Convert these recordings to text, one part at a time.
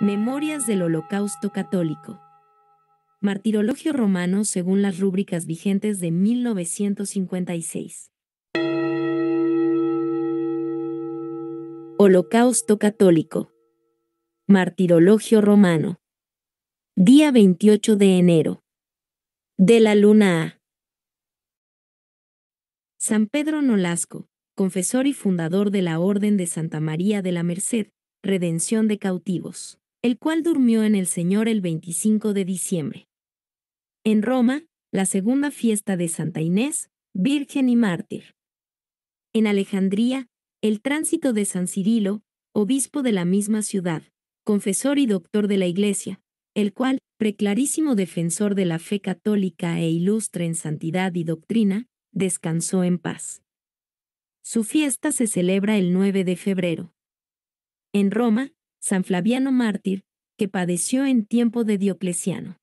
Memorias del Holocausto Católico. Martirologio romano según las rúbricas vigentes de 1956. Holocausto Católico. Martirologio romano. Día 28 de enero. De la luna A. San Pedro Nolasco, confesor y fundador de la Orden de Santa María de la Merced, Redención de Cautivos el cual durmió en el Señor el 25 de diciembre. En Roma, la segunda fiesta de Santa Inés, Virgen y Mártir. En Alejandría, el tránsito de San Cirilo, obispo de la misma ciudad, confesor y doctor de la Iglesia, el cual, preclarísimo defensor de la fe católica e ilustre en santidad y doctrina, descansó en paz. Su fiesta se celebra el 9 de febrero. En Roma, San Flaviano mártir, que padeció en tiempo de Diocleciano.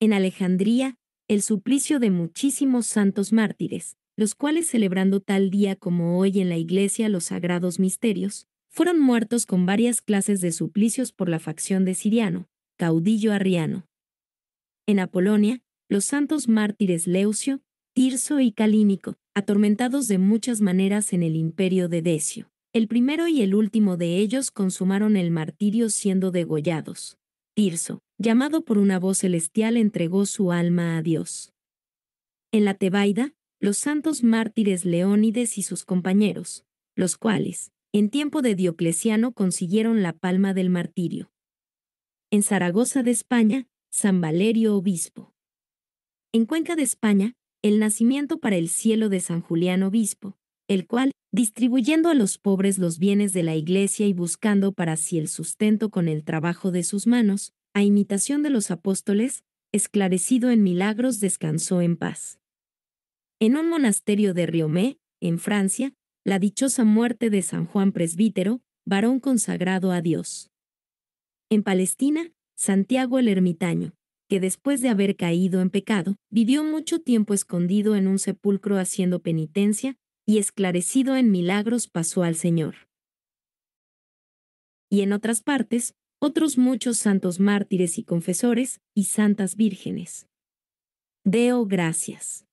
En Alejandría, el suplicio de muchísimos santos mártires, los cuales celebrando tal día como hoy en la iglesia los sagrados misterios, fueron muertos con varias clases de suplicios por la facción de Siriano, caudillo arriano. En Apolonia, los santos mártires Leucio, Tirso y Calínico, atormentados de muchas maneras en el imperio de Decio. El primero y el último de ellos consumaron el martirio siendo degollados. Tirso, llamado por una voz celestial, entregó su alma a Dios. En la Tebaida, los santos mártires Leónides y sus compañeros, los cuales, en tiempo de Diocleciano, consiguieron la palma del martirio. En Zaragoza de España, San Valerio Obispo. En Cuenca de España, el nacimiento para el cielo de San Julián Obispo, el cual, distribuyendo a los pobres los bienes de la iglesia y buscando para sí el sustento con el trabajo de sus manos, a imitación de los apóstoles, esclarecido en milagros, descansó en paz. En un monasterio de Riomé, en Francia, la dichosa muerte de San Juan Presbítero, varón consagrado a Dios. En Palestina, Santiago el ermitaño, que después de haber caído en pecado, vivió mucho tiempo escondido en un sepulcro haciendo penitencia, y esclarecido en milagros pasó al Señor. Y en otras partes, otros muchos santos mártires y confesores, y santas vírgenes. Deo gracias.